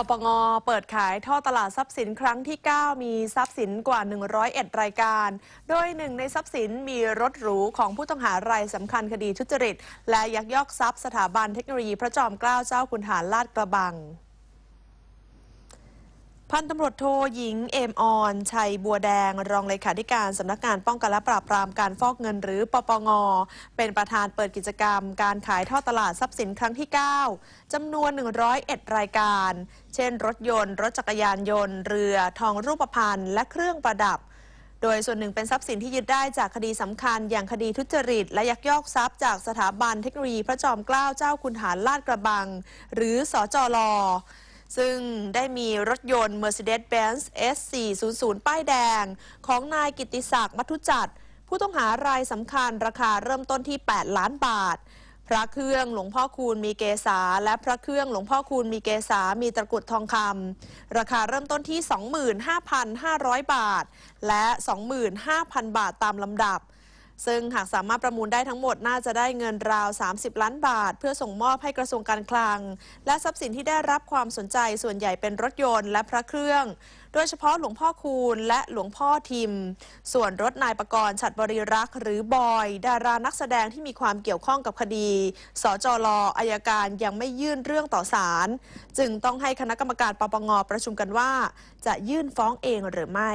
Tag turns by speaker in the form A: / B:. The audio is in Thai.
A: ปปงเปิดขายท่อตลาดทรัพย์สินครั้งที่ 9 มีทรัพย์สินกว่า 101รายการ โดยหนึ่งในทรัพย์สินมีรถหรูของผู้ต้องหารายสำคัญคดีทุจริต และยักยอกทรัพย์สถาบันเทคโนโลยีพระจอมเกล้าเจ้าคุณหารลาดกระบังพันตำรวจโทหญิงเอมออนชัยบัวแดง รองเลขาธิการสำนักงานป้องกันและปราบปรามการฟอกเงินหรือ ปปงเป็นประธานเปิดกิจกรรม การขายท่อตลาดทรัพย์สินครั้งที่ 9 จำนวน101 รายการ เช่น รถยนต์ รถจักรยานยนต์เรือทองรูปพรรณและเครื่องประดับ โดยส่วนหนึ่งเป็นทรัพย์สินที่ยึดได้จากคดีสำคัญ อย่างคดีทุจริตและยักยอกทรัพย์จากสถาบันเทคโนโลยีพระจอมเกล้าเจ้าคุณหารลาดกระบัง หรือสจลซึ่งได้มีรถยนต์ Mercedes-Benz S400 ป้ายแดง ของนายกิติศักดิ์มัทุจัดผู้ต้องหารายสำคัญราคาเริ่มต้นที่ 8 ล้านบาท พระเครื่องหลวงพ่อคูณมีเกษาและพระเครื่องหลวงพ่อคูณมีเกษามีตะกุดทองคำราคาเริ่มต้นที่ 25,500 บาท และ 25,000 บาทตามลำดับซึ่งหากสามารถประมูลได้ทั้งหมด น่าจะได้เงินราว 30 ล้านบาท เพื่อส่งมอบให้กระทรวงการคลัง และทรัพย์สินที่ได้รับความสนใจส่วนใหญ่เป็นรถยนต์และพระเครื่อง โดยเฉพาะหลวงพ่อคูณและหลวงพ่อทิม ส่วนรถนายประกรณ์ฉัดบริรักษ์หรือบอย ดารานักแสดงที่มีความเกี่ยวข้องกับคดี สจลอายการยังไม่ยื่นเรื่องต่อศาลจึงต้องให้คณะกรรมการปปงประชุมกันว่า จะยื่นฟ้องเองหรือไม่